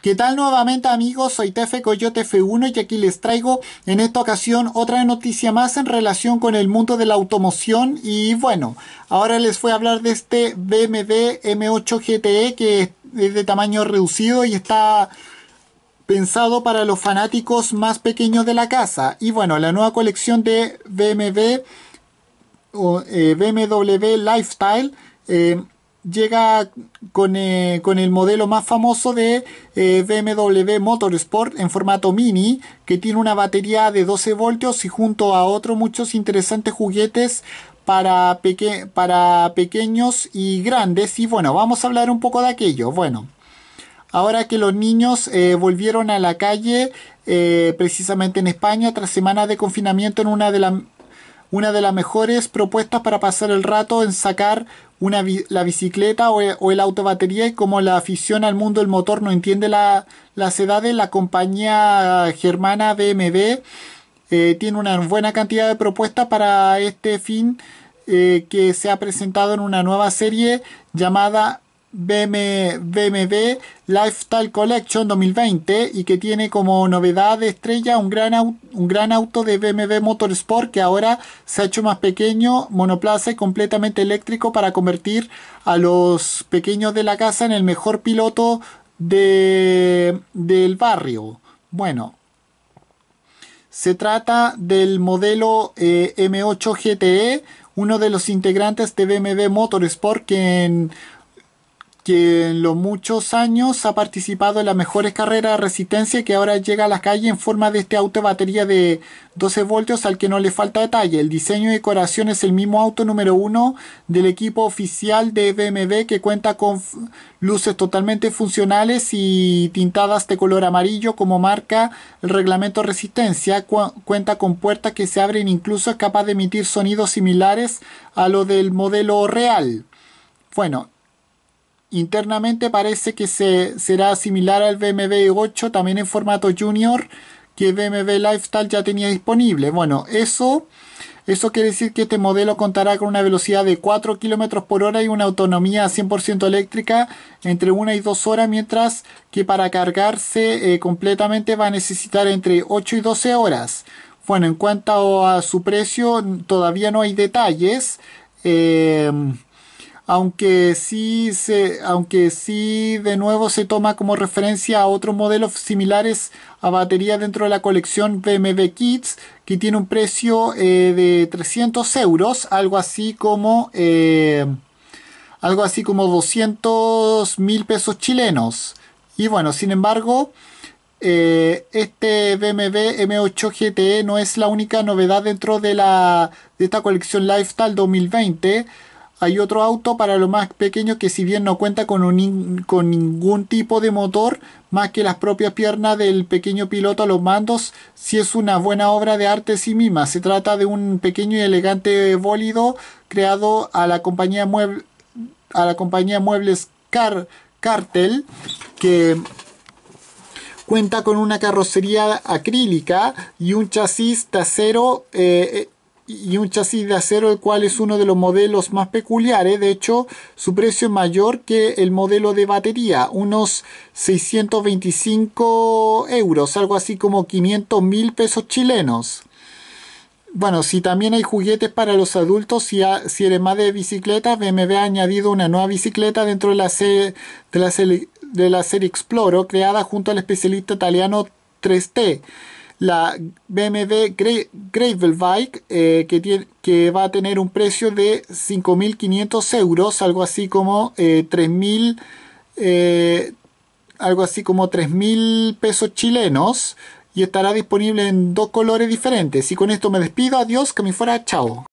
¿Qué tal nuevamente amigos? Soy Tefe Coyote F1 y aquí les traigo en esta ocasión otra noticia más en relación con el mundo de la automoción y bueno, ahora les voy a hablar de este BMW M8 GTE que es de tamaño reducido y está pensado para los fanáticos más pequeños de la casa y bueno, la nueva colección de BMW o eh, BMW Lifestyle eh, llega eh, con, el modelo más famoso de eh, BMW Motorsport en formato mini, que tiene una batería de 12 voltios y junto a otros muchos interesantes juguetes para, para pequeños y grandes. Y bueno, vamos a hablar un poco de aquello. Bueno. Ahora que los niños eh, volvieron a la calle, precisamente en España, tras semanas de confinamiento en una de, una de las mejores propuestas para pasar el rato en sacar una, la bicicleta e, o, el auto batería y como la afición al mundo del motor no entiende la, las edades, la compañía germana BMW eh, tiene una buena cantidad de propuestas para este fin eh, que se ha presentado en una nueva serie llamada BMW Lifestyle Collection 2020 y que tiene como novedad de estrella un gran, auto, un gran auto de BMW Motorsport que ahora se ha hecho más pequeño, monoplaza y completamente eléctrico para convertir a los pequeños de la casa en el mejor piloto de, del barrio. Bueno, se trata del modelo eh, M8 GTE, uno de los integrantes de BMW Motorsport que en que en los muchos años ha participado en las mejores carreras de resistencia que ahora llega a la calle en forma de este auto de batería de 12 voltios al que no le falta detalle. El diseño y decoración es el mismo auto número uno del equipo oficial de BMW que cuenta con luces totalmente funcionales y tintadas de color amarillo como marca el reglamento resistencia. cuenta con puertas que se abren incluso es capaz de emitir sonidos similares a los del modelo real. Bueno, Internamente parece que se, será similar al BMW 8, también en formato junior, que BMW Lifestyle ya tenía disponible. Bueno, eso, eso quiere decir que este modelo contará con una velocidad de 4 km por hora y una autonomía 100% eléctrica entre 1 y 2 horas, mientras que para cargarse eh, completamente va a necesitar entre 8 y 12 horas. Bueno, en cuanto a su precio, todavía no hay detalles. Eh, aunque sí, se, aunque de nuevo se toma como referencia a otros modelos similares a batería dentro de la colección BMW Kids, que tiene un precio eh, de 300 euros, algo así como... Eh, algo así como 200 mil pesos chilenos. Y bueno, sin embargo, eh, este BMW M8 GTE no es la única novedad dentro de, de esta colección Lifestyle 2020. Hay otro auto para lo más pequeño que si bien no cuenta con, ningún tipo de motor más que las propias piernas del pequeño piloto a los mandos, si sí es una buena obra de arte sí misma. Se trata de un pequeño y elegante bólido creado a la compañía, a la compañía Muebles Car Cartel que cuenta con una carrocería acrílica y un chasis trasero eh, eh, y un chasis de acero, el cual es uno de los modelos más peculiares. De hecho, su precio es mayor que el modelo de batería, unos 625 euros, algo así como 500 mil pesos chilenos. Bueno, si también hay juguetes para los adultos, si, si eres más de bicicletas, BMW ha añadido una nueva bicicleta dentro de la, serie, de la, serie, de la serie Exploro, creada junto al especialista italiano 3T la BMW Gravel Gravelbike eh, que, va a tener un precio de 5.500 euros, algo así como 3.000 eh, eh, algo así como 3.000 pesos chilenos y estará disponible en dos colores diferentes. Y con esto me despido, adiós, que me fuera, chao.